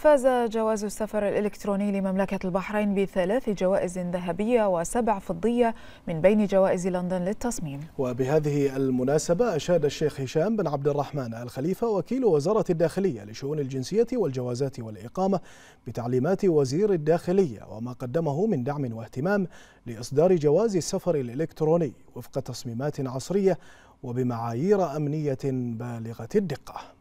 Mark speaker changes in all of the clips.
Speaker 1: فاز جواز السفر الإلكتروني لمملكة البحرين بثلاث جوائز ذهبية وسبع فضية من بين جوائز لندن للتصميم
Speaker 2: وبهذه المناسبة أشاد الشيخ هشام بن عبد الرحمن الخليفة وكيل وزارة الداخلية لشؤون الجنسية والجوازات والإقامة بتعليمات وزير الداخلية وما قدمه من دعم واهتمام لإصدار جواز السفر الإلكتروني وفق تصميمات عصرية
Speaker 1: وبمعايير أمنية بالغة الدقة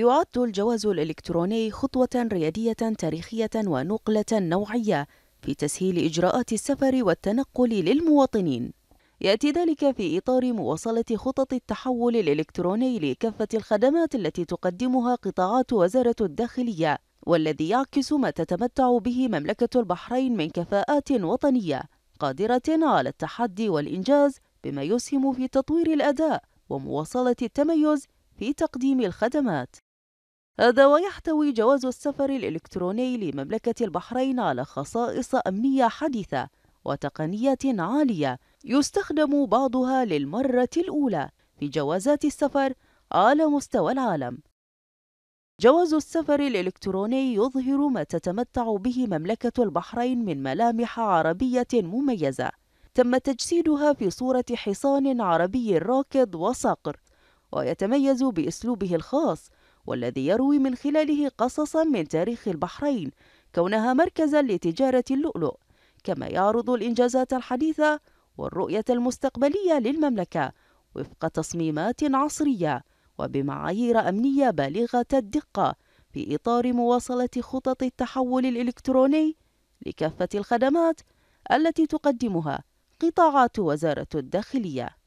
Speaker 1: يعد الجواز الإلكتروني خطوة ريادية تاريخية ونقلة نوعية في تسهيل إجراءات السفر والتنقل للمواطنين يأتي ذلك في إطار مواصلة خطط التحول الإلكتروني لكافة الخدمات التي تقدمها قطاعات وزارة الداخلية والذي يعكس ما تتمتع به مملكة البحرين من كفاءات وطنية قادرة على التحدي والإنجاز بما يسهم في تطوير الأداء ومواصلة التميز في تقديم الخدمات هذا ويحتوي جواز السفر الإلكتروني لمملكة البحرين على خصائص أمنية حديثة وتقنية عالية يستخدم بعضها للمرة الأولى في جوازات السفر على مستوى العالم جواز السفر الإلكتروني يظهر ما تتمتع به مملكة البحرين من ملامح عربية مميزة تم تجسيدها في صورة حصان عربي راكض وصقر ويتميز بأسلوبه الخاص والذي يروي من خلاله قصصا من تاريخ البحرين كونها مركزا لتجارة اللؤلؤ كما يعرض الإنجازات الحديثة والرؤية المستقبلية للمملكة وفق تصميمات عصرية وبمعايير أمنية بالغة الدقة في إطار مواصلة خطط التحول الإلكتروني لكافة الخدمات التي تقدمها قطاعات وزارة الداخلية